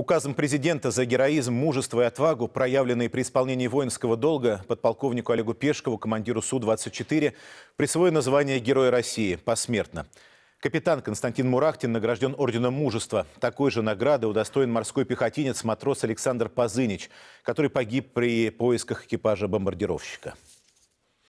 Указом президента за героизм, мужество и отвагу, проявленные при исполнении воинского долга, подполковнику Олегу Пешкову, командиру Су-24, присвоено звание Героя России посмертно. Капитан Константин Мурахтин награжден Орденом Мужества. Такой же награды удостоен морской пехотинец матрос Александр Пазынич, который погиб при поисках экипажа бомбардировщика.